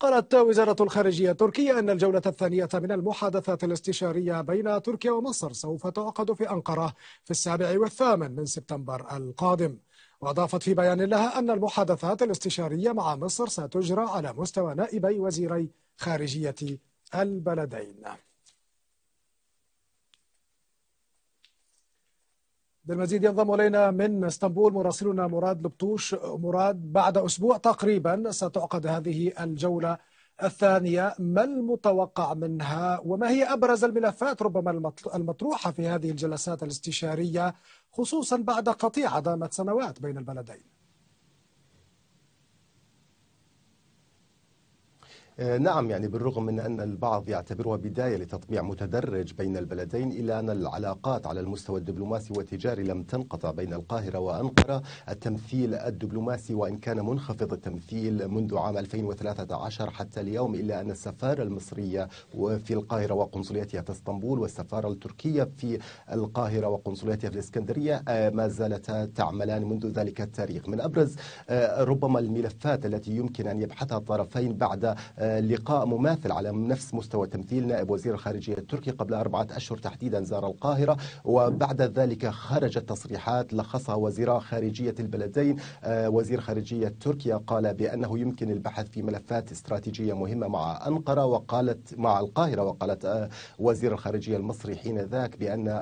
قالت وزارة الخارجية التركية أن الجولة الثانية من المحادثات الاستشارية بين تركيا ومصر سوف تعقد في أنقرة في السابع والثامن من سبتمبر القادم وأضافت في بيان لها أن المحادثات الاستشارية مع مصر ستجرى على مستوى نائبي وزيري خارجية البلدين بالمزيد ينضم الينا من اسطنبول مراسلنا مراد لبطوش مراد بعد اسبوع تقريبا ستعقد هذه الجوله الثانيه ما المتوقع منها وما هي ابرز الملفات ربما المطروحه في هذه الجلسات الاستشاريه خصوصا بعد قطيعه دامت سنوات بين البلدين آه، نعم يعني بالرغم من أن البعض يعتبرها بداية لتطبيع متدرج بين البلدين إلا أن العلاقات على المستوى الدبلوماسي والتجاري لم تنقطع بين القاهرة وأنقرة التمثيل الدبلوماسي وإن كان منخفض التمثيل منذ عام 2013 حتى اليوم إلا أن السفارة المصرية في القاهرة وقنصليتها في اسطنبول والسفارة التركية في القاهرة وقنصليتها في الإسكندرية آه، ما زالتا تعملان منذ ذلك التاريخ من أبرز آه، ربما الملفات التي يمكن أن يبحثها الطرفين بعد لقاء مماثل على نفس مستوى تمثيل نائب وزير الخارجية التركي قبل أربعة أشهر تحديدا زار القاهرة وبعد ذلك خرجت تصريحات لخصها وزيرا خارجية البلدين آه، وزير خارجية تركيا قال بأنه يمكن البحث في ملفات استراتيجية مهمة مع أنقرة وقالت مع القاهرة وقالت آه، وزير الخارجية المصري حين ذاك بأن آه،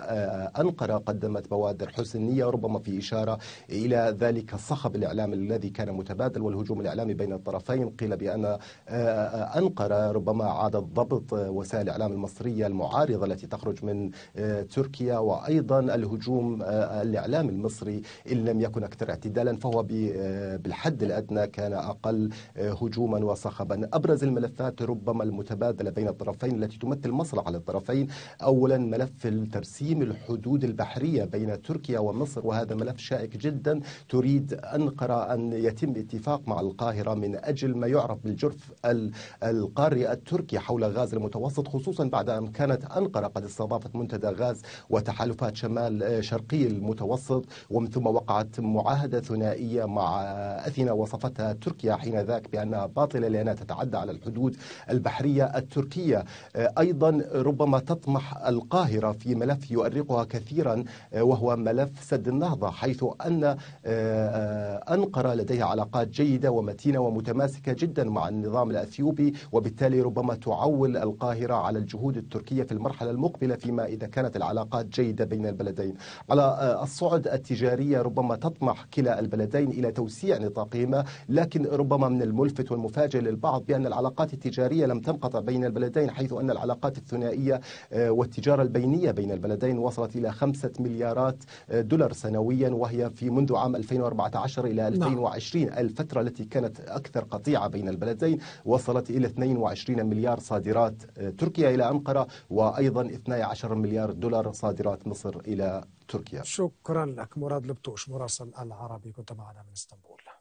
أنقرة قدمت بوادر حسنية ربما في إشارة إلى ذلك الصخب الإعلامي الذي كان متبادل والهجوم الإعلامي بين الطرفين قيل بأن أنقرة ربما عاد ضبط وسائل الإعلام المصرية المعارضة التي تخرج من آه، تركيا وأيضا الهجوم آه، الإعلام المصري إن لم يكن أكثر اعتدالا فهو آه، بالحد الأدنى كان أقل هجوما وصخبا أبرز الملفات ربما المتبادلة بين الطرفين التي تمثل مصلحة للطرفين أولا ملف ترسيم الحدود البحرية بين تركيا ومصر وهذا ملف شائك جدا تريد أنقرة أن يتم اتفاق مع القاهرة من أجل ما يعرف بالجرف ال القارئ التركي حول غاز المتوسط خصوصا بعد أن كانت أنقرة قد استضافت منتدى غاز وتحالفات شمال آه، شرقي المتوسط ومن ثم وقعت معاهدة ثنائية مع أثينا وصفتها تركيا حينذاك بأنها باطلة لأنها تتعدى على الحدود البحرية التركية آه، أيضا ربما تطمح القاهرة في ملف يؤرقها كثيرا آه، وهو ملف سد النهضة حيث أن أنقرة لديها علاقات جيدة ومتينة ومتماسكة جدا مع النظام الأثيوبي الجنوبي وبالتالي ربما تعول القاهرة على الجهود التركية في المرحلة المقبلة فيما إذا كانت العلاقات جيدة بين البلدين على آه، الصعد التجارية ربما تطمح كلا البلدين إلى توسيع نطاقهما لكن ربما من الملفت والمفاجئ للبعض بأن العلاقات التجارية لم تنقطع بين البلدين حيث أن العلاقات الثنائية آه، والتجارة البينية بين البلدين وصلت إلى خمسة مليارات آه، دولار سنويا وهي في منذ عام 2014 إلى 2020 الفترة التي كانت أكثر قطيعة بين البلدين وصلت إلى 22 مليار صادرات آه، تركيا إلى أنقرة وأيضا 12 مليار دولار صادرات مصر إلى تركيا شكرا لك مراد لبتوش مراسل العربي كنت معنا من اسطنبول